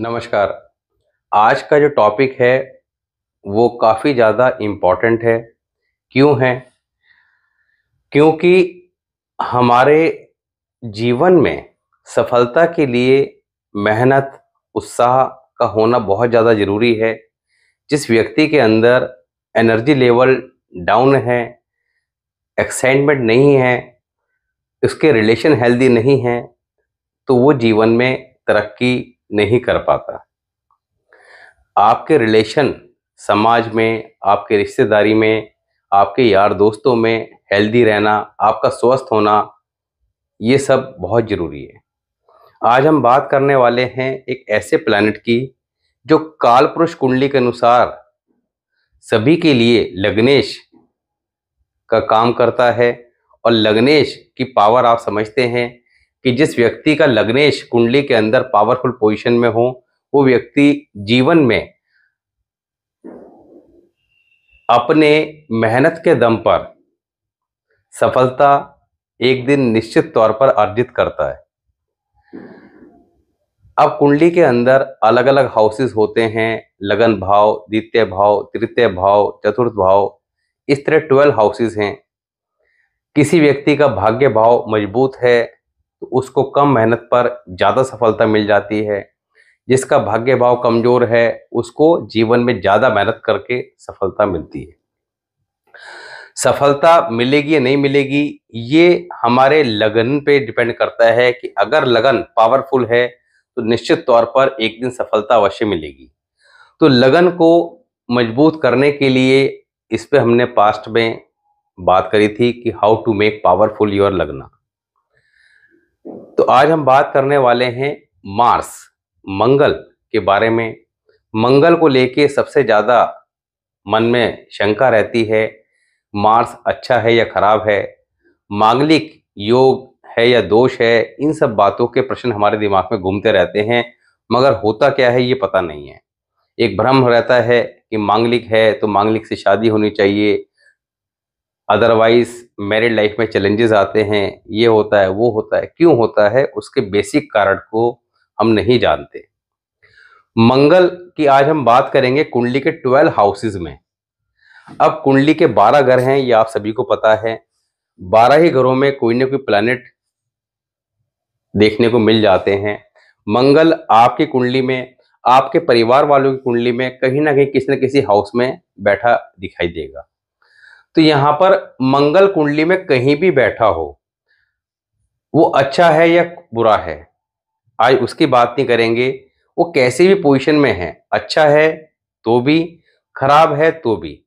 नमस्कार आज का जो टॉपिक है वो काफ़ी ज़्यादा इम्पॉर्टेंट है क्यों है क्योंकि हमारे जीवन में सफलता के लिए मेहनत उत्साह का होना बहुत ज़्यादा ज़रूरी है जिस व्यक्ति के अंदर एनर्जी लेवल डाउन है एक्साइटमेंट नहीं है उसके रिलेशन हेल्दी नहीं है तो वो जीवन में तरक्की नहीं कर पाता आपके रिलेशन समाज में आपके रिश्तेदारी में आपके यार दोस्तों में हेल्दी रहना आपका स्वस्थ होना ये सब बहुत ज़रूरी है आज हम बात करने वाले हैं एक ऐसे प्लानट की जो काल पुरुष कुंडली के अनुसार सभी के लिए लग्नेश का काम करता है और लग्नेश की पावर आप समझते हैं कि जिस व्यक्ति का लग्नेश कुंडली के अंदर पावरफुल पोजिशन में हो वो व्यक्ति जीवन में अपने मेहनत के दम पर सफलता एक दिन निश्चित तौर पर अर्जित करता है अब कुंडली के अंदर अलग अलग हाउसेस होते हैं लगन भाव द्वितीय भाव तृतीय भाव चतुर्थ भाव इस तरह ट्वेल्व हाउसेस हैं किसी व्यक्ति का भाग्य भाव मजबूत है तो उसको कम मेहनत पर ज़्यादा सफलता मिल जाती है जिसका भाग्य भाव कमजोर है उसको जीवन में ज़्यादा मेहनत करके सफलता मिलती है सफलता मिलेगी या नहीं मिलेगी ये हमारे लगन पे डिपेंड करता है कि अगर लगन पावरफुल है तो निश्चित तौर पर एक दिन सफलता अवश्य मिलेगी तो लगन को मजबूत करने के लिए इस पर हमने पास्ट में बात करी थी कि how to make powerful your लगना तो आज हम बात करने वाले हैं मार्स मंगल के बारे में मंगल को लेके सबसे ज़्यादा मन में शंका रहती है मार्स अच्छा है या खराब है मांगलिक योग है या दोष है इन सब बातों के प्रश्न हमारे दिमाग में घूमते रहते हैं मगर होता क्या है ये पता नहीं है एक भ्रम रहता है कि मांगलिक है तो मांगलिक से शादी होनी चाहिए अदरवाइज़ मैरिड लाइफ में चैलेंजेस आते हैं ये होता है वो होता है क्यों होता है उसके बेसिक कारण को हम नहीं जानते मंगल की आज हम बात करेंगे कुंडली के ट्वेल्व हाउसेज में अब कुंडली के बारह घर हैं ये आप सभी को पता है बारह ही घरों में कोई ना कोई प्लानिट देखने को मिल जाते हैं मंगल आपकी कुंडली में आपके परिवार वालों की कुंडली में कहीं ना कहीं किसी न किसी हाउस में बैठा दिखाई देगा तो यहां पर मंगल कुंडली में कहीं भी बैठा हो वो अच्छा है या बुरा है आज उसकी बात नहीं करेंगे वो कैसे भी पोजीशन में है अच्छा है तो भी खराब है तो भी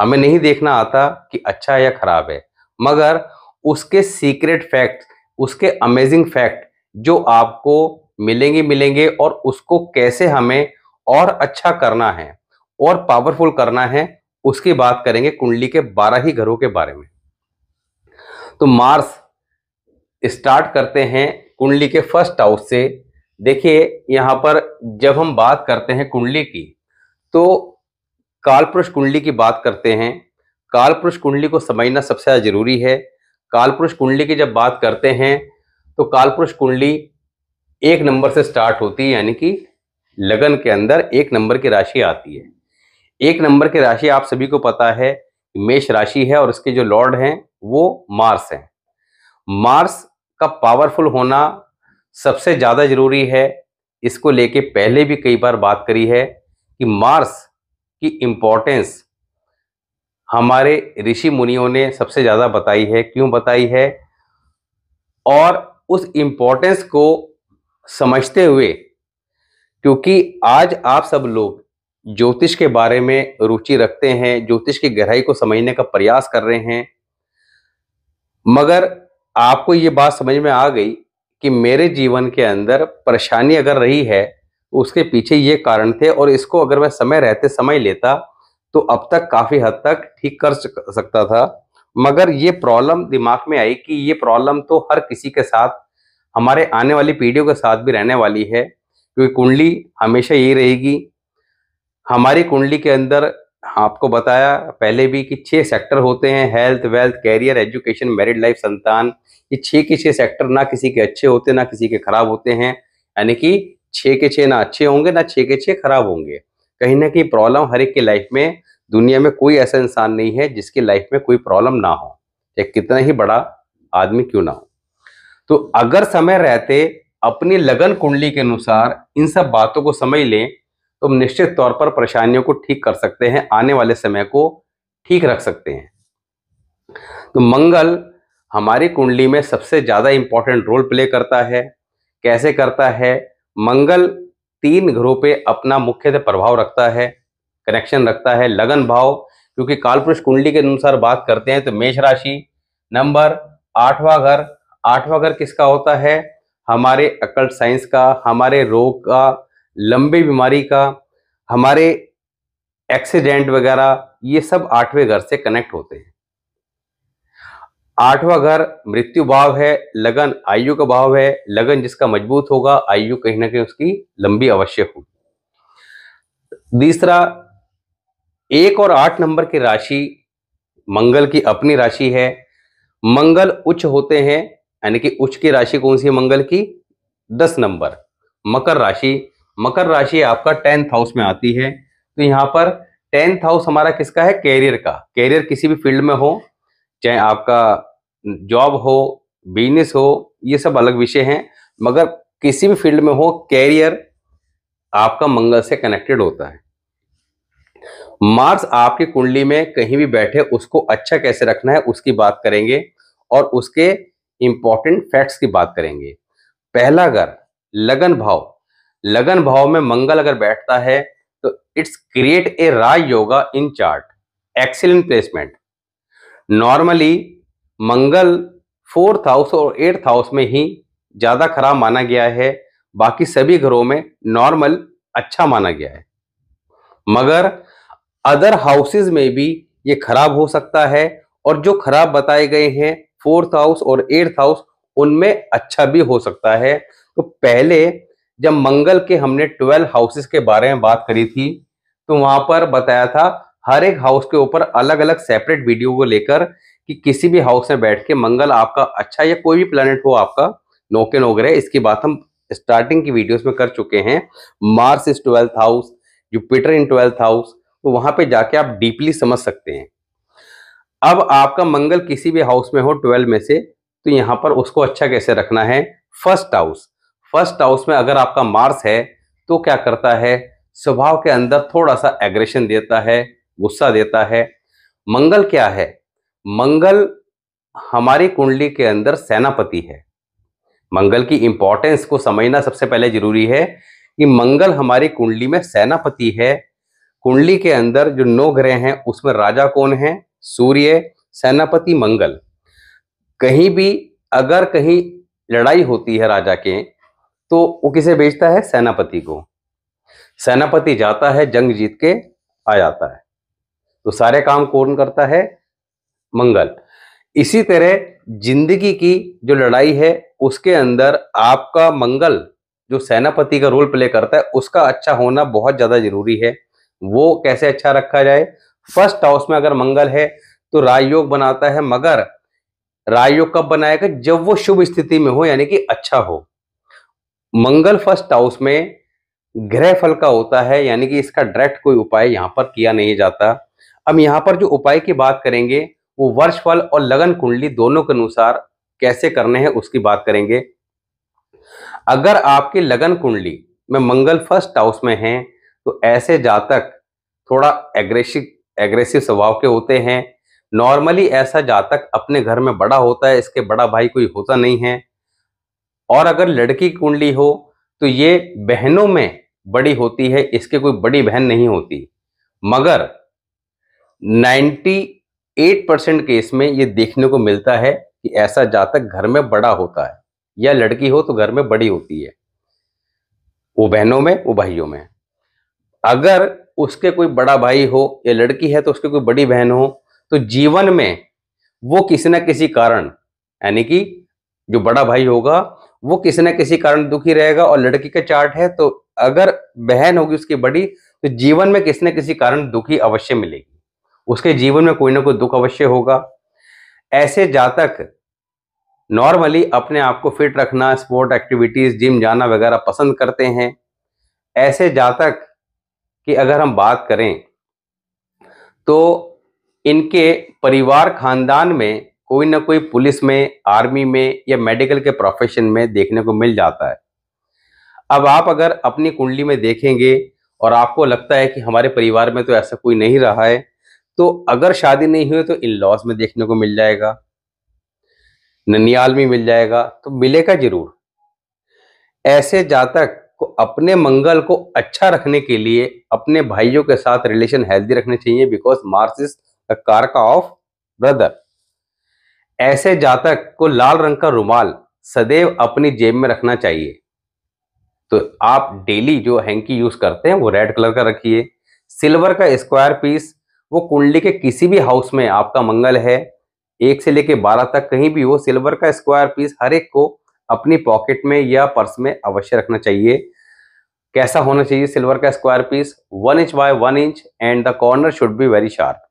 हमें नहीं देखना आता कि अच्छा है या खराब है मगर उसके सीक्रेट फैक्ट उसके अमेजिंग फैक्ट जो आपको मिलेंगे मिलेंगे और उसको कैसे हमें और अच्छा करना है और पावरफुल करना है उसकी बात करेंगे कुंडली के बारह ही घरों के बारे में तो मार्स स्टार्ट करते हैं कुंडली के फर्स्ट हाउस से देखिए यहाँ पर जब हम बात करते हैं कुंडली की तो कालपुरुष कुंडली की बात करते हैं कालपुरुष कुंडली को समझना सबसे ज़्यादा जरूरी है कालपुरुष कुंडली की जब बात करते हैं तो कालपुरुष कुंडली एक नंबर से स्टार्ट होती है यानी कि लगन के अंदर एक नंबर की राशि आती है एक नंबर की राशि आप सभी को पता है मेष राशि है और इसके जो लॉर्ड हैं वो मार्स हैं मार्स का पावरफुल होना सबसे ज़्यादा जरूरी है इसको लेके पहले भी कई बार बात करी है कि मार्स की इम्पोर्टेंस हमारे ऋषि मुनियों ने सबसे ज़्यादा बताई है क्यों बताई है और उस इम्पोर्टेंस को समझते हुए क्योंकि आज आप सब लोग ज्योतिष के बारे में रुचि रखते हैं ज्योतिष की गहराई को समझने का प्रयास कर रहे हैं मगर आपको ये बात समझ में आ गई कि मेरे जीवन के अंदर परेशानी अगर रही है उसके पीछे ये कारण थे और इसको अगर मैं समय रहते समय लेता तो अब तक काफ़ी हद तक ठीक कर सकता था मगर ये प्रॉब्लम दिमाग में आई कि ये प्रॉब्लम तो हर किसी के साथ हमारे आने वाली पीढ़ियों के साथ भी रहने वाली है क्योंकि कुंडली हमेशा यही रहेगी हमारी कुंडली के अंदर आपको बताया पहले भी कि छह सेक्टर होते हैं health wealth career education married life संतान ये छह के छह सेक्टर ना किसी के अच्छे होते ना किसी के खराब होते हैं यानी कि छः के छः ना अच्छे होंगे ना छः के छः खराब होंगे कहीं ना कहीं प्रॉब्लम हर एक की लाइफ में दुनिया में कोई ऐसा इंसान नहीं है जिसकी लाइफ में कोई प्रॉब्लम ना हो चाहे कितना ही बड़ा आदमी क्यों ना हो तो अगर समय रहते अपनी लगन कुंडली के अनुसार इन सब बातों को समझ लें हम निश्चित तौर पर परेशानियों को ठीक कर सकते हैं आने वाले समय को ठीक रख सकते हैं तो मंगल हमारी कुंडली में सबसे ज़्यादा इंपॉर्टेंट रोल प्ले करता है कैसे करता है मंगल तीन घरों पे अपना मुख्य प्रभाव रखता है कनेक्शन रखता है लगन भाव क्योंकि कालपुरुष कुंडली के अनुसार बात करते हैं तो मेष राशि नंबर आठवां घर आठवां घर किसका होता है हमारे अकल्ट साइंस का हमारे रोग का लंबी बीमारी का हमारे एक्सीडेंट वगैरह ये सब आठवें घर से कनेक्ट होते हैं आठवां घर मृत्यु भाव है लगन आयु का भाव है लगन जिसका मजबूत होगा आयु कहीं ना कहीं उसकी लंबी अवश्य होगी तीसरा एक और आठ नंबर की राशि मंगल की अपनी राशि है मंगल उच्च होते हैं यानी कि उच्च की राशि कौन सी है मंगल की दस नंबर मकर राशि मकर राशि आपका टेंथ हाउस में आती है तो यहाँ पर टेंथ हाउस हमारा किसका है कैरियर का कैरियर किसी भी फील्ड में हो चाहे आपका जॉब हो बिजनेस हो ये सब अलग विषय हैं मगर किसी भी फील्ड में हो कैरियर आपका मंगल से कनेक्टेड होता है मार्स आपकी कुंडली में कहीं भी बैठे उसको अच्छा कैसे रखना है उसकी बात करेंगे और उसके इंपॉर्टेंट फैक्ट्स की बात करेंगे पहला घर लगन भाव लगन भाव में मंगल अगर बैठता है तो इट्स क्रिएट ए राय yoga in chart excellent placement normally मंगल फोर्थ हाउस और एट्थ हाउस में ही ज़्यादा खराब माना गया है बाकी सभी घरों में नॉर्मल अच्छा माना गया है मगर अदर हाउसेज में भी ये खराब हो सकता है और जो खराब बताए गए हैं फोर्थ हाउस और एट्थ हाउस उनमें अच्छा भी हो सकता है तो पहले जब मंगल के हमने ट्वेल्व हाउसेस के बारे में बात करी थी तो वहां पर बताया था हर एक हाउस के ऊपर अलग अलग सेपरेट वीडियो को लेकर कि किसी भी हाउस में बैठ के मंगल आपका अच्छा या कोई भी प्लानट हो आपका नोके नो ग्रह इसकी बात हम स्टार्टिंग की वीडियोस में कर चुके हैं Mars is twelfth house Jupiter in twelfth house तो वहां पे जाके आप डीपली समझ सकते हैं अब आपका मंगल किसी भी हाउस में हो ट्वेल्व में से तो यहाँ पर उसको अच्छा कैसे रखना है फर्स्ट हाउस फर्स्ट हाउस में अगर आपका मार्स है तो क्या करता है स्वभाव के अंदर थोड़ा सा एग्रेशन देता है गुस्सा देता है मंगल क्या है मंगल हमारी कुंडली के अंदर सेनापति है मंगल की इंपॉर्टेंस को समझना सबसे पहले जरूरी है कि मंगल हमारी कुंडली में सेनापति है कुंडली के अंदर जो नौ ग्रह हैं उसमें राजा कौन है सूर्य सेनापति मंगल कहीं भी अगर कहीं लड़ाई होती है राजा के तो वो किसे भेजता है सेनापति को सेनापति जाता है जंग जीत के आ जाता है तो सारे काम कौन करता है मंगल इसी तरह जिंदगी की जो लड़ाई है उसके अंदर आपका मंगल जो सेनापति का रोल प्ले करता है उसका अच्छा होना बहुत ज़्यादा जरूरी है वो कैसे अच्छा रखा जाए फर्स्ट हाउस में अगर मंगल है तो राजयोग बनाता है मगर राजयोग कब बनाएगा जब वो शुभ स्थिति में हो यानी कि अच्छा हो मंगल फर्स्ट हाउस में ग्रह फल का होता है यानी कि इसका डायरेक्ट कोई उपाय यहाँ पर किया नहीं जाता अब यहाँ पर जो उपाय की बात करेंगे वो वर्ष फल और लगन कुंडली दोनों के अनुसार कैसे करने हैं उसकी बात करेंगे अगर आपके लगन कुंडली में मंगल फर्स्ट हाउस में है तो ऐसे जातक थोड़ा एग्रेसिव एग्रेसिव स्वभाव के होते हैं नॉर्मली ऐसा जातक अपने घर में बड़ा होता है इसके बड़ा भाई कोई होता नहीं है और अगर लड़की की कुंडली हो तो ये बहनों में बड़ी होती है इसके कोई बड़ी बहन नहीं होती मगर 98 परसेंट केस में ये देखने को मिलता है कि ऐसा जातक घर में बड़ा होता है या लड़की हो तो घर में बड़ी होती है वो बहनों में वो भाइयों में अगर उसके कोई बड़ा भाई हो या लड़की है तो उसके कोई बड़ी बहन हो तो जीवन में वो किसी ना किसी कारण यानी कि जो बड़ा भाई होगा वो किसी ना किसी कारण दुखी रहेगा और लड़की का चार्ट है तो अगर बहन होगी उसकी बड़ी तो जीवन में किसी न किसी कारण दुखी अवश्य मिलेगी उसके जीवन में कोई ना कोई दुख अवश्य होगा ऐसे जातक नॉर्मली अपने आप को फिट रखना स्पोर्ट एक्टिविटीज जिम जाना वगैरह पसंद करते हैं ऐसे जातक की अगर हम बात करें तो इनके परिवार खानदान में कोई ना कोई पुलिस में आर्मी में या मेडिकल के प्रोफेशन में देखने को मिल जाता है अब आप अगर अपनी कुंडली में देखेंगे और आपको लगता है कि हमारे परिवार में तो ऐसा कोई नहीं रहा है तो अगर शादी नहीं हुई तो इन लॉस में देखने को मिल जाएगा ननियाल में मिल जाएगा तो मिलेगा जरूर ऐसे जातक को अपने मंगल को अच्छा रखने के लिए अपने भाइयों के साथ रिलेशन हेल्दी रखने चाहिए because Mars is the karaka of brother ऐसे जातक को लाल रंग का रुमाल सदैव अपनी जेब में रखना चाहिए तो आप डेली जो हैंकी यूज करते हैं वो रेड कलर का रखिए सिल्वर का स्क्वायर पीस वो कुंडली के किसी भी हाउस में आपका मंगल है एक से लेके बारह तक कहीं भी हो सिल्वर का स्क्वायर पीस हर एक को अपनी पॉकेट में या पर्स में अवश्य रखना चाहिए कैसा होना चाहिए सिल्वर का square piece one inch by one inch and the corner should be very sharp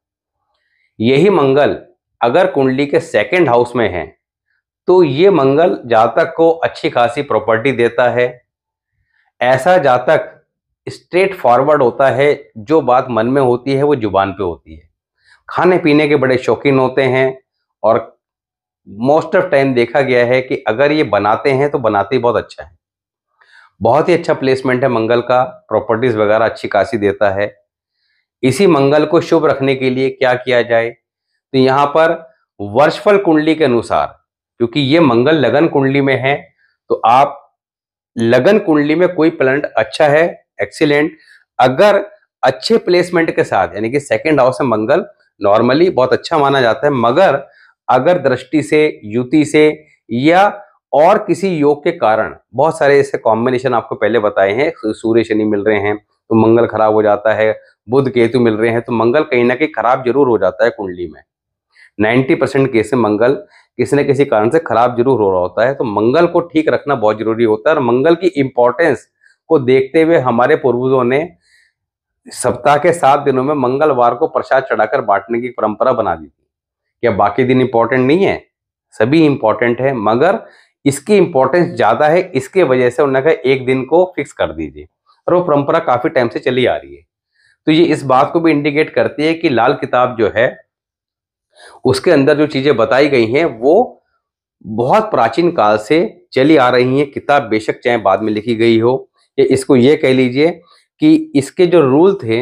यही मंगल अगर कुंडली के सेकंड हाउस में है तो ये मंगल जातक को अच्छी खासी प्रॉपर्टी देता है ऐसा जातक स्ट्रेट फॉरवर्ड होता है जो बात मन में होती है वो जुबान पे होती है खाने पीने के बड़े शौकीन होते हैं और मोस्ट ऑफ टाइम देखा गया है कि अगर ये बनाते हैं तो बनाते ही बहुत अच्छा है बहुत ही अच्छा प्लेसमेंट है मंगल का प्रॉपर्टीज वगैरह अच्छी खासी देता है इसी मंगल को शुभ रखने के लिए क्या किया जाए तो यहाँ पर वर्षफल कुंडली के अनुसार क्योंकि ये मंगल लगन कुंडली में है तो आप लगन कुंडली में कोई प्लांट अच्छा है एक्सीलेंट अगर अच्छे प्लेसमेंट के साथ यानी कि सेकेंड हाउस में मंगल नॉर्मली बहुत अच्छा माना जाता है मगर अगर दृष्टि से युति से या और किसी योग के कारण बहुत सारे ऐसे कॉम्बिनेशन आपको पहले बताए हैं सूर्य शनि मिल रहे हैं तो मंगल खराब हो जाता है बुध केतु मिल रहे हैं तो मंगल कहीं ना कहीं खराब जरूर हो जाता है कुंडली में नाइन्टी परसेंट केस में मंगल किसी न किसी कारण से खराब जरूर हो रहा होता है तो मंगल को ठीक रखना बहुत जरूरी होता है और मंगल की इम्पोर्टेंस को देखते हुए हमारे पूर्वजों ने सप्ताह के सात दिनों में मंगलवार को प्रसाद चढ़ाकर बांटने की परंपरा बना दी थी क्या बाकी दिन इंपॉर्टेंट नहीं है सभी इंपॉर्टेंट है मगर इसकी इंपॉर्टेंस ज़्यादा है इसके वजह से उन्होंने कहा एक दिन को फिक्स कर दीजिए और वो परंपरा काफ़ी टाइम से चली आ रही है तो ये इस बात को भी इंडिकेट करती है कि लाल किताब जो है उसके अंदर जो चीज़ें बताई गई हैं वो बहुत प्राचीन काल से चली आ रही हैं किताब बेशक चाहे बाद में लिखी गई हो या इसको ये कह लीजिए कि इसके जो रूल थे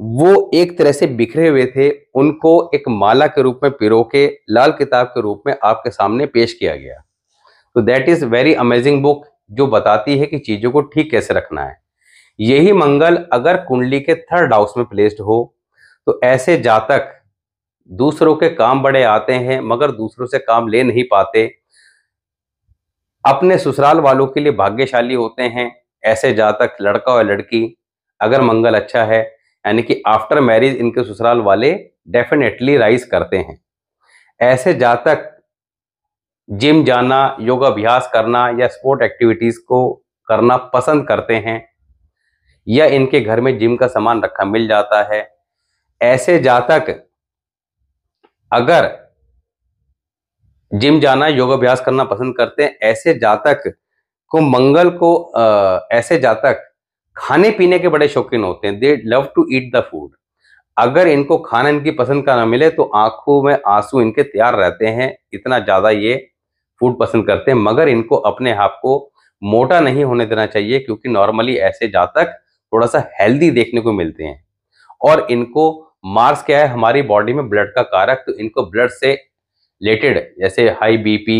वो एक तरह से बिखरे हुए थे उनको एक माला के रूप में पिरो के लाल किताब के रूप में आपके सामने पेश किया गया तो that is very amazing book जो बताती है कि चीज़ों को ठीक कैसे रखना है यही मंगल अगर कुंडली के थर्ड हाउस में प्लेस्ड हो तो ऐसे जातक दूसरों के काम बड़े आते हैं मगर दूसरों से काम ले नहीं पाते अपने ससुराल वालों के लिए भाग्यशाली होते हैं ऐसे जातक लड़का और लड़की अगर मंगल अच्छा है यानी कि आफ्टर मैरिज इनके ससुराल वाले डेफिनेटली राइज करते हैं ऐसे जातक जिम जाना योगा अभ्यास करना या स्पोर्ट एक्टिविटीज़ को करना पसंद करते हैं या इनके घर में जिम का सामान रखा मिल जाता है ऐसे जातक अगर जिम जाना योग अभ्यास करना पसंद करते हैं ऐसे जातक को मंगल को आ, ऐसे जातक खाने पीने के बड़े शौकीन होते हैं they love to eat the food अगर इनको खाना इनकी पसंद का ना मिले तो आंखों में आंसू इनके तैयार रहते हैं इतना ज़्यादा ये फूड पसंद करते हैं मगर इनको अपने आप को मोटा नहीं होने देना चाहिए क्योंकि नॉर्मली ऐसे जातक थोड़ा सा हेल्दी देखने को मिलते हैं और इनको मार्स क्या है हमारी बॉडी में ब्लड का कारक तो इनको ब्लड से रिलेटेड जैसे हाई बीपी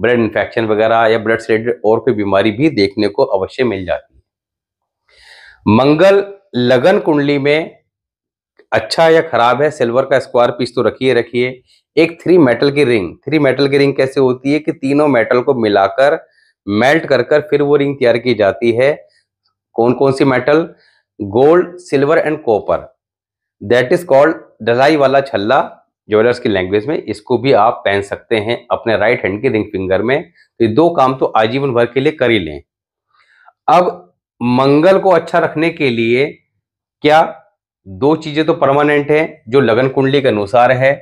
ब्लड इन्फेक्शन वगैरह या ब्लड से रिलेटेड और कोई बीमारी भी देखने को अवश्य मिल जाती है मंगल लगन कुंडली में अच्छा या खराब है सिल्वर का स्क्वायर पीस तो रखिए रखिए एक थ्री मेटल की रिंग थ्री मेटल की रिंग कैसे होती है कि तीनों मेटल को मिलाकर मेल्ट कर कर फिर वो रिंग तैयार की जाती है कौन कौन सी metal gold silver and copper that is called डलाई वाला छल्ला ज्वेलर्स की लैंग्वेज में इसको भी आप पहन सकते हैं अपने राइट हैंड के रिंग फिंगर में तो ये दो काम तो आजीवन भर के लिए कर ही लें अब मंगल को अच्छा रखने के लिए क्या दो चीजें तो परमानेंट है जो लगन कुंडली के अनुसार है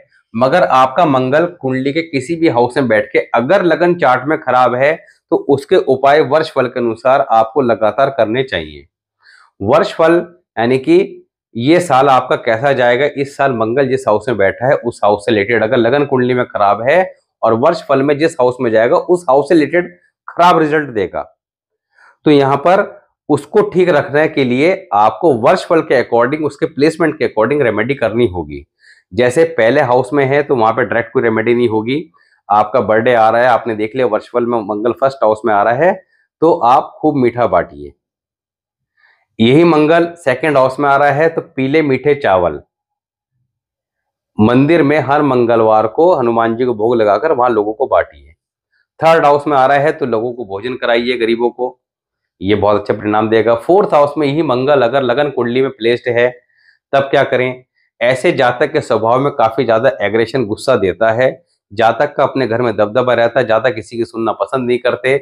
मगर आपका मंगल कुंडली के किसी भी हाउस में बैठ के अगर लगन चार्ट में खराब है तो उसके उपाय वर्ष फल के अनुसार आपको लगातार करने चाहिए वर्ष फल यानी कि ये साल आपका कैसा जाएगा इस साल मंगल जिस हाउस में बैठा है उस हाउस से रिलेटेड अगर लगन कुंडली में खराब है और वर्ष फल में जिस हाउस में जाएगा उस हाउस से रिलेटेड खराब रिजल्ट देगा तो यहां पर उसको ठीक रखने के लिए आपको वर्ष फल के अकॉर्डिंग उसके प्लेसमेंट के अकॉर्डिंग रेमेडी करनी होगी जैसे पहले हाउस में है तो वहां पर डायरेक्ट कोई रेमेडी नहीं होगी आपका बर्थडे आ रहा है आपने देख लिया फल में मंगल फर्स्ट हाउस में आ रहा है तो आप खूब मीठा बांटिए यही मंगल सेकंड हाउस में आ रहा है तो पीले मीठे चावल मंदिर में हर मंगलवार को हनुमान जी को भोग लगाकर वहां लोगों को बांटिए थर्ड हाउस में आ रहा है तो लोगों को भोजन कराइए गरीबों को ये बहुत अच्छा परिणाम देगा फोर्थ हाउस में यही मंगल अगर लगन कुंडली में प्लेस्ड है तब क्या करें ऐसे जातक के स्वभाव में काफी ज्यादा एग्रेशन गुस्सा देता है जातक का अपने घर में दबदबा रहता है जातक किसी की सुनना पसंद नहीं करते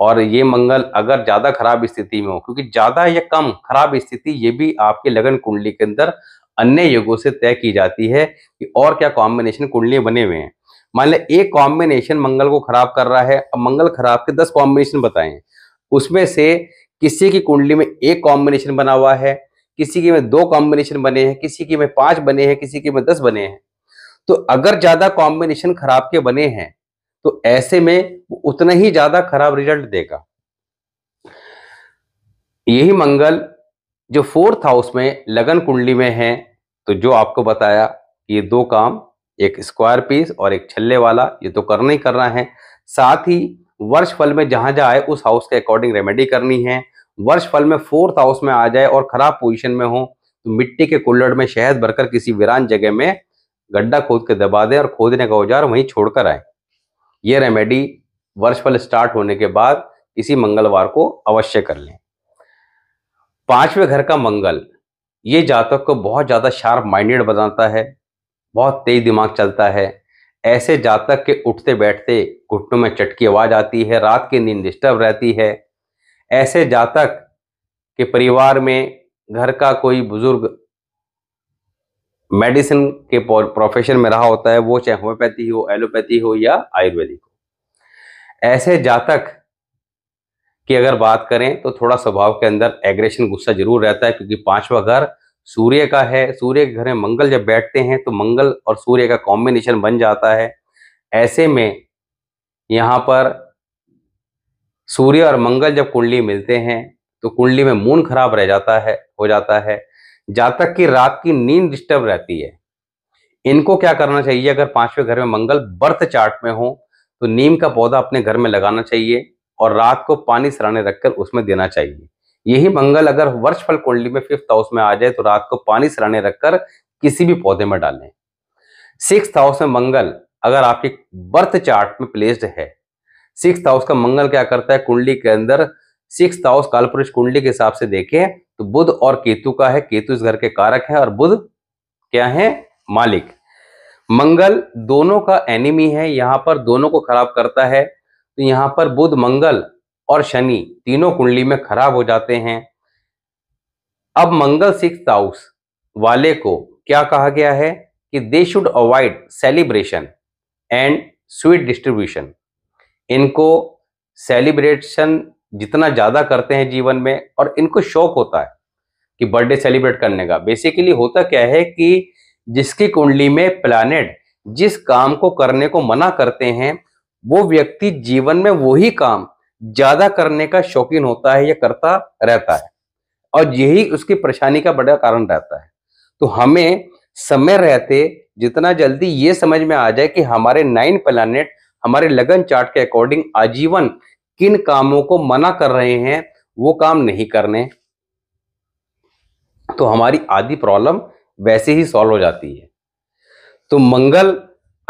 और ये मंगल अगर ज्यादा खराब स्थिति में हो क्योंकि ज्यादा या कम खराब स्थिति ये भी आपके लगन कुंडली के अंदर अन्य योगों से तय की जाती है कि और क्या कॉम्बिनेशन कुंडली बने हुए हैं मान लें एक कॉम्बिनेशन मंगल को खराब कर रहा है अब मंगल खराब के दस कॉम्बिनेशन बताएं उसमें से किसी की कुंडली में एक कॉम्बिनेशन बना हुआ है किसी की में दो कॉम्बिनेशन बने हैं किसी की में पांच बने हैं किसी की में दस बने हैं तो अगर ज्यादा कॉम्बिनेशन खराब के बने हैं तो ऐसे में उतना ही ज्यादा खराब रिजल्ट देगा यही मंगल जो फोर्थ हाउस में लगन कुंडली में है तो जो आपको बताया ये दो काम एक स्क्वायर पीस और एक छल्ले वाला ये तो करना ही करना है साथ ही वर्ष फल में जहां जाए उस हाउस के अकॉर्डिंग रेमेडी करनी है वर्ष फल में फोर्थ हाउस में आ जाए और खराब पोजीशन में हो तो मिट्टी के कुल्लड़ में शहद भरकर किसी वीरान जगह में गड्ढा खोद के दबा दे और खोदने का औजार वहीं छोड़कर आए ये रेमेडी वर्ष फल स्टार्ट होने के बाद इसी मंगलवार को अवश्य कर लें पांचवें घर का मंगल ये जातक को बहुत ज़्यादा शार्प माइंडेड बनाता है बहुत तेज दिमाग चलता है ऐसे जातक के उठते बैठते घुटनों में चटकी आवाज़ आती है रात की नींद डिस्टर्ब रहती है ऐसे जातक के परिवार में घर का कोई बुजुर्ग मेडिसिन के प्रोफेशन में रहा होता है वो चाहे होम्योपैथी हो एलोपैथी हो या आयुर्वेदिक हो ऐसे जातक की अगर बात करें तो थोड़ा स्वभाव के अंदर एग्रेशन गुस्सा जरूर रहता है क्योंकि पांचवा घर सूर्य का है सूर्य के घर में मंगल जब बैठते हैं तो मंगल और सूर्य का कॉम्बिनेशन बन जाता है ऐसे में यहाँ पर सूर्य और मंगल जब कुंडली मिलते हैं तो कुंडली में मून खराब रह जाता है हो जाता है जातक की रात की नींद डिस्टर्ब रहती है इनको क्या करना चाहिए अगर पांचवें घर में मंगल बर्थ चार्ट में हो तो नीम का पौधा अपने घर में लगाना चाहिए और रात को पानी सराने रखकर उसमें देना चाहिए यही मंगल अगर वर्ष फल कुंडली में फिफ्थ हाउस में आ जाए तो रात को पानी सराने रखकर किसी भी पौधे में डालें सिक्स हाउस में मंगल अगर आपके बर्थ चार्ट में प्लेस्ड है सिक्स हाउस का मंगल क्या करता है कुंडली के अंदर सिक्स हाउस कालपुरुष कुंडली के हिसाब से देखें तो बुध और केतु का है केतु इस घर के कारक है और बुध क्या है मालिक मंगल दोनों का एनिमी है यहां पर दोनों को खराब करता है तो यहां पर बुध मंगल और शनि तीनों कुंडली में खराब हो जाते हैं अब मंगल सिक्स हाउस वाले को क्या कहा गया है कि they should avoid celebration and sweet distribution इनको सेलिब्रेशन जितना ज़्यादा करते हैं जीवन में और इनको शौक होता है कि बर्थडे सेलिब्रेट करने का बेसिकली होता क्या है कि जिसकी कुंडली में प्लानिट जिस काम को करने को मना करते हैं वो व्यक्ति जीवन में वही काम ज़्यादा करने का शौकीन होता है या करता रहता है और यही उसकी परेशानी का बड़ा कारण रहता है तो हमें समय रहते जितना जल्दी ये समझ में आ जाए कि हमारे नाइन प्लानिट हमारे लगन चार्ट के अकॉर्डिंग आजीवन किन कामों को मना कर रहे हैं वो काम नहीं करने तो हमारी आधी प्रॉब्लम वैसे ही सॉल्व हो जाती है तो मंगल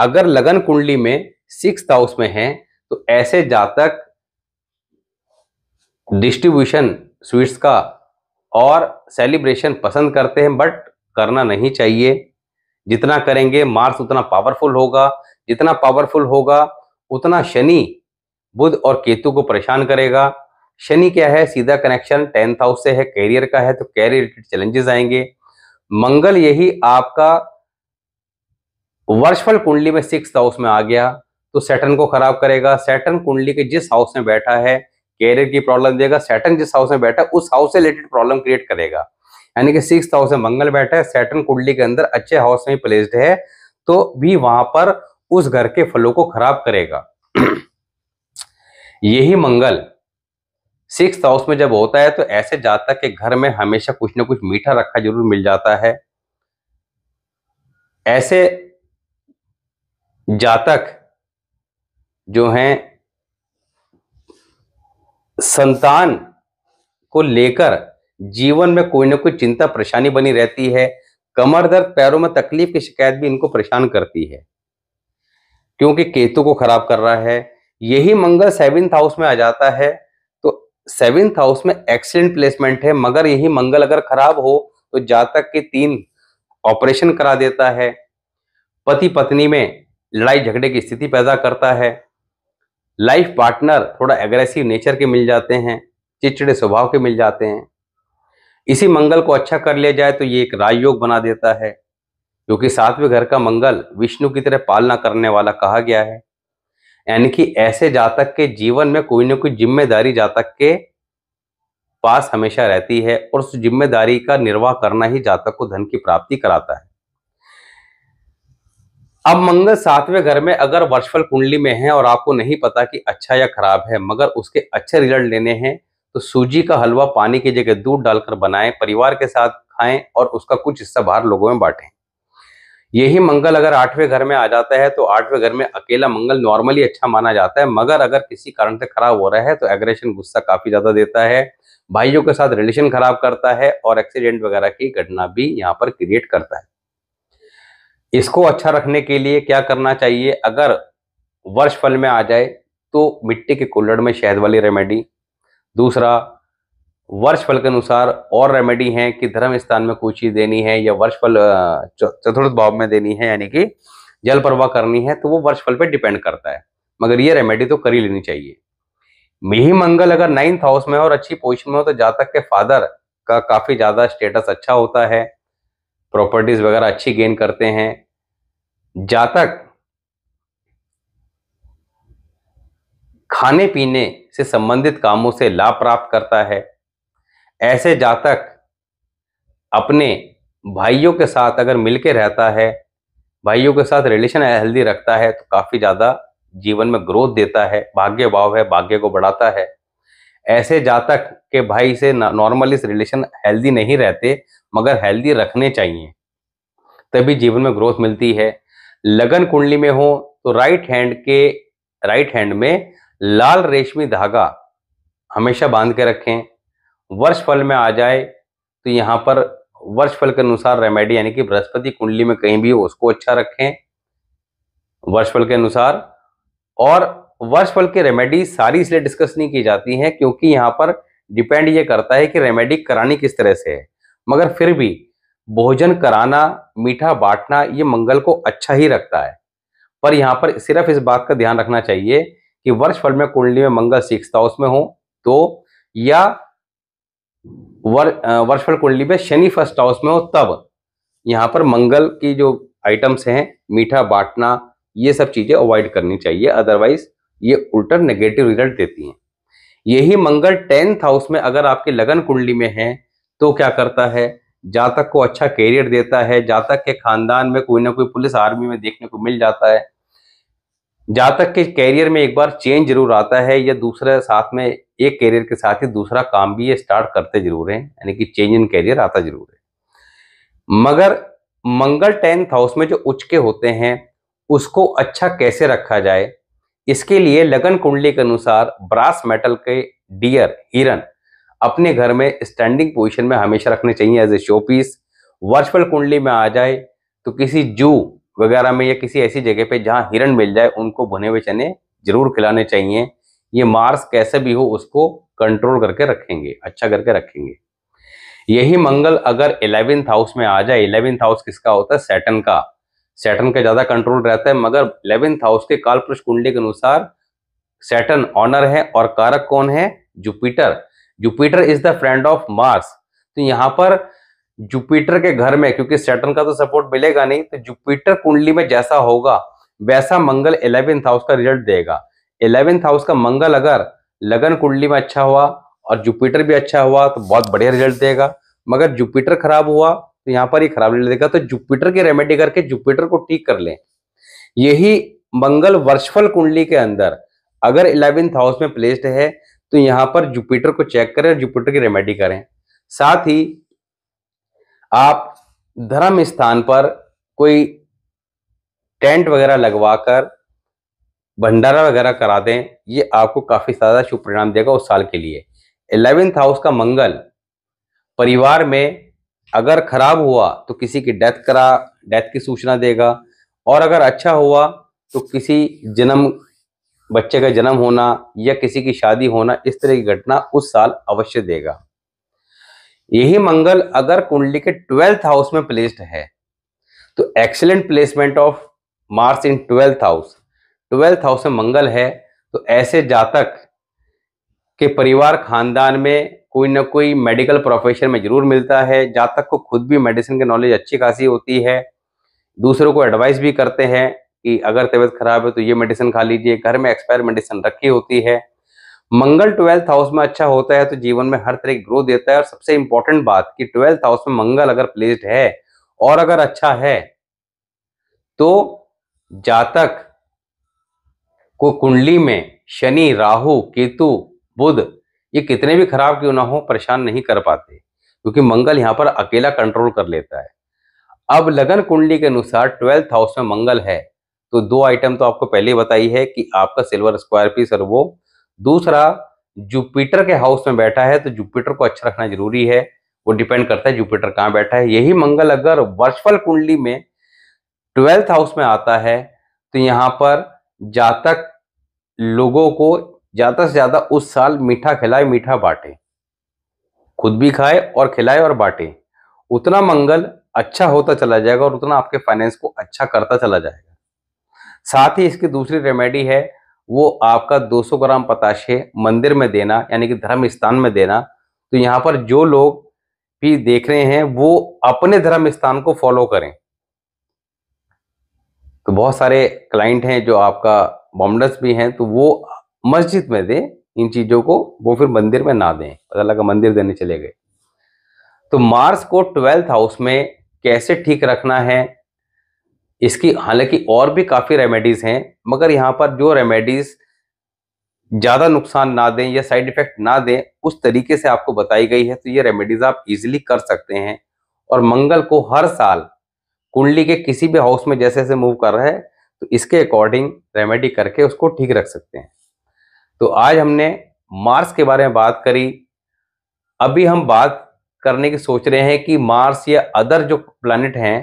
अगर लगन कुंडली में सिक्स हाउस में है तो ऐसे जातक डिस्ट्रीब्यूशन स्वीट्स का और सेलिब्रेशन पसंद करते हैं बट करना नहीं चाहिए जितना करेंगे मार्स उतना पावरफुल होगा जितना पावरफुल होगा उतना शनि बुध और केतु को परेशान करेगा शनि क्या है सीधा कनेक्शन टेंथ हाउस से है कैरियर का है तो कैरियर रिलेटेड चैलेंजेस आएंगे मंगल यही आपका वर्षफल कुंडली में सिक्स हाउस में आ गया तो सैटन को खराब करेगा सैटन कुंडली के जिस हाउस में बैठा है कैरियर की प्रॉब्लम देगा सैटन जिस हाउस में बैठा है उस हाउस से रिलेटेड प्रॉब्लम क्रिएट करेगा यानी कि सिक्स हाउस में मंगल बैठा है सैटन कुंडली के अंदर अच्छे हाउस में प्लेस्ड है तो भी वहां पर उस घर के फलों को खराब करेगा यही मंगल सिक्स हाउस में जब होता है तो ऐसे जातक के घर में हमेशा कुछ ना कुछ मीठा रखा जरूर मिल जाता है ऐसे जातक जो हैं संतान को लेकर जीवन में कोई ना कोई चिंता परेशानी बनी रहती है कमर दर्द पैरों में तकलीफ की शिकायत भी इनको परेशान करती है क्योंकि केतु को खराब कर रहा है यही मंगल सेवेंथ हाउस में आ जाता है तो सेवेंथ हाउस में एक्सीडेंट प्लेसमेंट है मगर यही मंगल अगर खराब हो तो जातक के तीन ऑपरेशन करा देता है पति पत्नी में लड़ाई झगड़े की स्थिति पैदा करता है लाइफ पार्टनर थोड़ा एग्रेसिव नेचर के मिल जाते हैं चिड़चिड़े स्वभाव के मिल जाते हैं इसी मंगल को अच्छा कर लिया जाए तो ये एक राजयोग बना देता है क्योंकि सातवें घर का मंगल विष्णु की तरह पालना करने वाला कहा गया है यानी कि ऐसे जातक के जीवन में कोई ना कोई जिम्मेदारी जातक के पास हमेशा रहती है और उस जिम्मेदारी का निर्वाह करना ही जातक को धन की प्राप्ति कराता है अब मंगल सातवें घर में अगर वर्षफल कुंडली में है और आपको नहीं पता कि अच्छा या खराब है मगर उसके अच्छे रिजल्ट लेने हैं तो सूजी का हलवा पानी की जगह दूध डालकर बनाएं परिवार के साथ खाएं और उसका कुछ हिस्सा बाहर लोगों में बांटें यही मंगल अगर आठवें घर में आ जाता है तो आठवें घर में अकेला मंगल नॉर्मली अच्छा माना जाता है मगर अगर किसी कारण से खराब हो रहा है तो एग्रेशन गुस्सा काफी ज्यादा देता है भाइयों के साथ रिलेशन खराब करता है और एक्सीडेंट वगैरह की घटना भी यहाँ पर क्रिएट करता है इसको अच्छा रखने के लिए क्या करना चाहिए अगर वर्ष फल में आ जाए तो मिट्टी के कुल्लड़ में शहद वाली रेमेडी दूसरा वर्ष फल के अनुसार और रेमेडी है कि धर्म स्थान में कोई चीज देनी है या वर्ष फल चतुर्थ भाव में देनी है यानी कि जल प्रवाह करनी है तो वो वर्ष फल पर डिपेंड करता है मगर ये रेमेडी तो कर ही लेनी चाहिए मिही मंगल अगर नाइन्थ हाउस में और अच्छी पोजिशन में हो तो जातक के फादर का काफी ज्यादा स्टेटस अच्छा होता है प्रॉपर्टीज वगैरह अच्छी गेन करते हैं जातक खाने पीने से संबंधित कामों से लाभ प्राप्त करता है ऐसे जातक अपने भाइयों के साथ अगर मिल के रहता है भाइयों के साथ रिलेशन हेल्दी रखता है तो काफ़ी ज़्यादा जीवन में ग्रोथ देता है भाग्य भाव है भाग्य को बढ़ाता है ऐसे जातक के भाई से नॉर्मली रिलेशन हेल्दी नहीं रहते मगर हेल्दी रखने चाहिए तभी जीवन में ग्रोथ मिलती है लगन कुंडली में हो तो राइट हैंड के राइट हैंड में लाल रेशमी धागा हमेशा बांध के रखें वर्ष फल में आ जाए तो यहाँ पर वर्ष फल के अनुसार रेमेडी यानी कि बृहस्पति कुंडली में कहीं भी उसको अच्छा रखें वर्ष फल के अनुसार और वर्ष फल की रेमेडी सारी इसलिए डिस्कस नहीं की जाती है क्योंकि यहाँ पर डिपेंड ये करता है कि रेमेडी करानी किस तरह से है मगर फिर भी भोजन कराना मीठा बांटना ये मंगल को अच्छा ही रखता है पर यहाँ पर सिर्फ इस बात का ध्यान रखना चाहिए कि वर्ष फल में कुंडली में मंगल सिक्स हाउस में हो तो या वर वर्षफल कुंडली में शनि फर्स्ट हाउस में हो तब यहाँ पर मंगल की जो आइटम्स हैं मीठा बांटना ये सब चीजें अवॉइड करनी चाहिए अदरवाइज ये उल्टा नेगेटिव रिजल्ट देती हैं यही मंगल टेंथ हाउस में अगर आपके लगन कुंडली में है तो क्या करता है जातक को अच्छा कैरियर देता है जातक के खानदान में कोई ना कोई पुलिस आर्मी में देखने को मिल जाता है जातक के कैरियर में एक बार चेंज जरूर आता है या दूसरे साथ में एक कैरियर के साथ ही दूसरा काम भी ये स्टार्ट करते जरूर हैं यानी कि चेंज इन कैरियर आता जरूर है मगर मंगल टेंथ हाउस में जो उच्च के होते हैं उसको अच्छा कैसे रखा जाए इसके लिए लगन कुंडली के अनुसार ब्रास मेटल के डियर हिरन अपने घर में स्टैंडिंग पोजिशन में हमेशा रखने चाहिए as a showpiece virtual कुंडली में आ जाए तो किसी जू वगैरह में या किसी ऐसी जगह पे जहाँ हिरण मिल जाए उनको भुने हुए चने जरूर खिलाने चाहिए ये मार्स कैसे भी हो उसको कंट्रोल करके रखेंगे अच्छा करके रखेंगे यही मंगल अगर इलेवेंथ हाउस में आ जाए इलेवेंथ हाउस किसका होता है सैटन का सैटन का ज्यादा कंट्रोल रहता है मगर इलेवेंथ हाउस के कालपुरुष कुंडली के अनुसार सैटन ऑनर है और कारक कौन है Jupiter Jupiter is the friend of Mars तो यहां पर जुपिटर के घर में क्योंकि सैटन का तो सपोर्ट मिलेगा नहीं तो जुपिटर कुंडली में जैसा होगा वैसा मंगल इलेवेंथ हाउस का रिजल्ट देगा इलेवेंथ हाउस का मंगल अगर लगन कुंडली में अच्छा हुआ और जुपिटर भी अच्छा हुआ तो बहुत बढ़िया रिजल्ट देगा मगर जुपिटर खराब हुआ तो यहाँ पर ही खराब रिजल्ट देगा तो जुपिटर की रेमेडी करके जुपिटर को ठीक कर लें यही मंगल वर्षफल कुंडली के अंदर अगर इलेवेंथ हाउस में प्लेस्ड है तो यहाँ पर जुपिटर को चेक करें और जुपिटर की रेमेडी करें साथ ही आप धर्म स्थान पर कोई टेंट वगैरह लगवाकर भंडारा वगैरह करा दें ये आपको काफ़ी ज़्यादा शुभ परिणाम देगा उस साल के लिए एलेवेंथ हाउस का मंगल परिवार में अगर खराब हुआ तो किसी की डेथ करा डेथ की सूचना देगा और अगर अच्छा हुआ तो किसी जन्म बच्चे का जन्म होना या किसी की शादी होना इस तरह की घटना उस साल अवश्य देगा यही मंगल अगर कुंडली के ट्वेल्थ हाउस में प्लेस्ड है तो excellent placement of Mars in twelfth house twelfth house में मंगल है तो ऐसे जातक के परिवार खानदान में कोई ना कोई मेडिकल प्रोफेशन में जरूर मिलता है जातक को खुद भी मेडिसिन की नॉलेज अच्छी खासी होती है दूसरों को एडवाइस भी करते हैं कि अगर तबीयत खराब है तो ये मेडिसिन खा लीजिए घर में एक्सपायर मेडिसिन रखी होती है मंगल ट्वेल्थ हाउस में अच्छा होता है तो जीवन में हर तरह की ग्रोथ देता है और सबसे इंपॉर्टेंट बात कि ट्वेल्थ हाउस में मंगल अगर प्लेस्ड है और अगर अच्छा है तो जातक को कुंडली में शनि राहु केतु बुध ये कितने भी खराब क्यों ना हो परेशान नहीं कर पाते क्योंकि मंगल यहाँ पर अकेला कंट्रोल कर लेता है अब लगन कुंडली के अनुसार ट्वेल्थ हाउस में मंगल है तो दो आइटम तो आपको पहले बताई है कि आपका सिल्वर स्क्वायर पीस और वो दूसरा जुपिटर के हाउस में बैठा है तो जुपिटर को अच्छा रखना जरूरी है वो डिपेंड करता है जुपिटर कहाँ बैठा है यही मंगल अगर वर्षफल कुंडली में ट्वेल्थ हाउस में आता है तो यहाँ पर जातक लोगों को ज़्यादा से ज़्यादा उस साल मीठा खिलाए मीठा बांटे खुद भी खाए और खिलाए और बांटे उतना मंगल अच्छा होता चला जाएगा और उतना आपके फाइनेंस को अच्छा करता चला जाएगा साथ ही इसकी दूसरी रेमेडी है वो आपका 200 ग्राम पताशे मंदिर में देना यानी कि धर्म स्थान में देना तो यहाँ पर जो लोग भी देख रहे हैं वो अपने धर्म स्थान को फॉलो करें तो बहुत सारे क्लाइंट हैं जो आपका बॉम्डस भी हैं तो वो मस्जिद में दें इन चीज़ों को वो फिर मंदिर में ना दें पता लगा मंदिर देने चले गए तो मार्स को ट्वेल्थ हाउस में कैसे ठीक रखना है इसकी हालांकि और भी काफ़ी रेमेडीज़ हैं मगर यहाँ पर जो रेमेडीज़ ज़्यादा नुकसान ना दें या साइड इफ़ेक्ट ना दें उस तरीके से आपको बताई गई है तो ये रेमेडीज़ आप इजीली कर सकते हैं और मंगल को हर साल कुंडली के किसी भी हाउस में जैसे जैसे मूव कर रहा है तो इसके अकॉर्डिंग रेमेडी करके उसको ठीक रख सकते हैं तो आज हमने मार्स के बारे में बात करी अभी हम बात करने की सोच रहे हैं कि मार्स या अदर जो प्लानिट हैं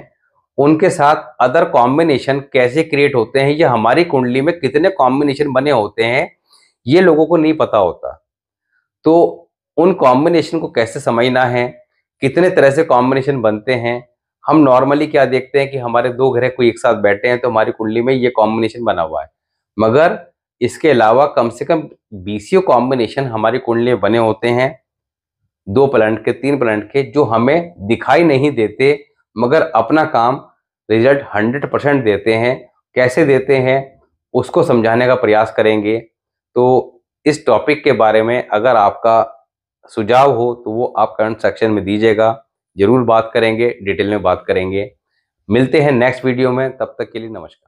उनके साथ अदर कॉम्बिनेशन कैसे क्रिएट होते हैं या हमारी कुंडली में कितने कॉम्बिनेशन बने होते हैं ये लोगों को नहीं पता होता तो उन कॉम्बिनेशन को कैसे समझना है कितने तरह से कॉम्बिनेशन बनते हैं हम नॉर्मली क्या देखते हैं कि हमारे दो ग्रह कोई एक साथ बैठे हैं तो हमारी कुंडली में ये कॉम्बिनेशन बना हुआ है मगर इसके अलावा कम से कम बीसियों कॉम्बिनेशन हमारी कुंडली में बने होते हैं दो प्लांट के तीन प्लांट के जो हमें दिखाई नहीं देते मगर अपना काम रिजल्ट हंड्रेड परसेंट देते हैं कैसे देते हैं उसको समझाने का प्रयास करेंगे तो इस टॉपिक के बारे में अगर आपका सुझाव हो तो वो आप कमेंट सेक्शन में दीजिएगा जरूर बात करेंगे डिटेल में बात करेंगे मिलते हैं नेक्स्ट वीडियो में तब तक के लिए नमस्कार